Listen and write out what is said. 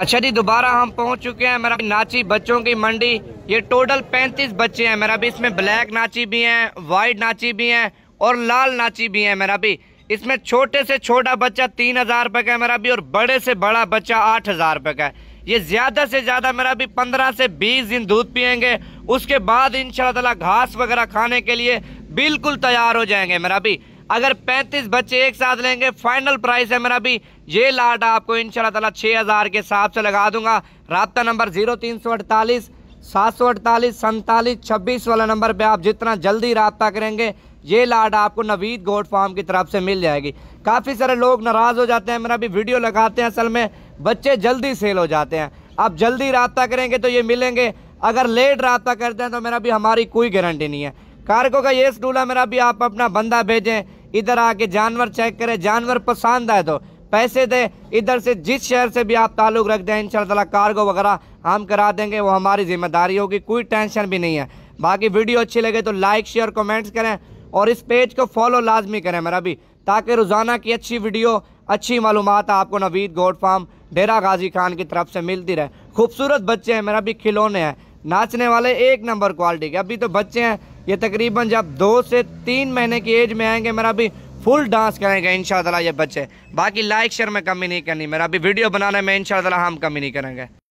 अच्छा जी दोबारा हम पहुंच चुके हैं मेरा नाची बच्चों की मंडी ये टोटल 35 बच्चे हैं मेरा भी इसमें ब्लैक नाची भी हैं वाइट नाची भी हैं और लाल नाची भी हैं मेरा भी इसमें छोटे से छोटा बच्चा तीन हज़ार रुपये का है मेरा भी और बड़े से बड़ा बच्चा आठ हज़ार रुपये का है ये ज़्यादा से ज़्यादा मेरा भी पंद्रह से बीस दिन दूध पियेंगे उसके बाद इन घास वगैरह खाने के लिए बिल्कुल तैयार हो जाएंगे मेरा भी अगर 35 बच्चे एक साथ लेंगे फाइनल प्राइस है मेरा भी ये लाट आपको इन तला छः हज़ार के हिसाब से लगा दूंगा रबता नंबर जीरो तीन सौ अड़तालीस सात सौ अड़तालीस सैंतालीस छब्बीस वाला नंबर पे आप जितना जल्दी रबता करेंगे ये लाट आपको नवीद गोड फार्म की तरफ से मिल जाएगी काफ़ी सारे लोग नाराज़ हो जाते हैं मेरा भी वीडियो लगाते हैं असल में बच्चे जल्दी सेल हो जाते हैं आप जल्दी रबता करेंगे तो ये मिलेंगे अगर लेट रबता करते हैं तो मेरा भी हमारी कोई गारंटी नहीं है कारको का ये स्टूला मेरा भी आप अपना बंदा भेजें इधर आके जानवर चेक करें जानवर पसंद आए तो पैसे दे इधर से जिस शहर से भी आप ताल्लुक़ रख दें इन कार्गो वगैरह हम करा देंगे वो हमारी जिम्मेदारी होगी कोई टेंशन भी नहीं है बाकी वीडियो अच्छी लगे तो लाइक शेयर कमेंट्स करें और इस पेज को फॉलो लाजमी करें मेरा भी ताकि रोज़ाना की अच्छी वीडियो अच्छी मालूम आपको नवीद गोड फार्म डेरा गाजी खान की तरफ से मिलती रहे खूबसूरत बच्चे हैं मेरा भी खिलौने हैं नाचने वाले एक नंबर क्वालिटी के अभी तो बच्चे हैं ये तकरीबन जब दो से तीन महीने की एज में आएंगे मेरा अभी फुल डांस करेंगे इन ये बच्चे बाकी लाइक शेयर में कमी नहीं करनी मेरा अभी वीडियो बनाने में इन हम कमी नहीं करेंगे